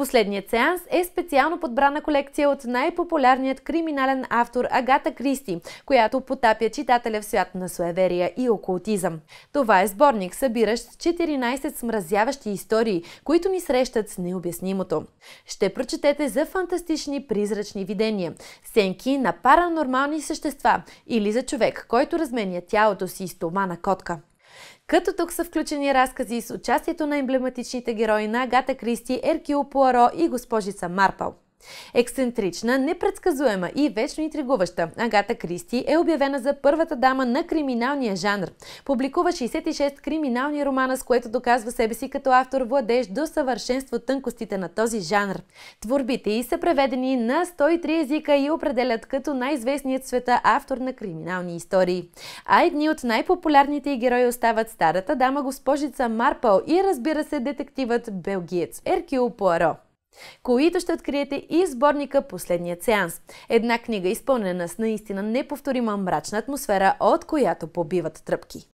Последният сеанс е специално подбрана колекция от най-популярният криминален автор Агата Кристи, която потапя читателя в свят на суеверия и окултизъм. Това е сборник, събиращ 14 смразяващи истории, които ни срещат с необяснимото. Ще прочетете за фантастични призрачни видения, сенки на паранормални същества или за човек, който разменя тялото си с тома на котка. Като тук са включени разкази с участието на емблематичните герои на Агата Кристи, Еркил Пуаро и госпожица Марпал. Ексцентрична, непредсказуема и вечно интригуваща, Агата Кристи е обявена за първата дама на криминалния жанр. Публикува 66 криминални романа, с което доказва себе си като автор владеж до съвършенство тънкостите на този жанр. Творбите й са преведени на 103 езика и определят като най-известният света автор на криминални истории. А едни от най-популярните й герои остават старата дама госпожица Марпъл и разбира се детективът белгиец Еркио Пуаро които ще откриете и в сборника Последният сеанс. Една книга, изпълнена с наистина неповторима мрачна атмосфера, от която побиват тръпки.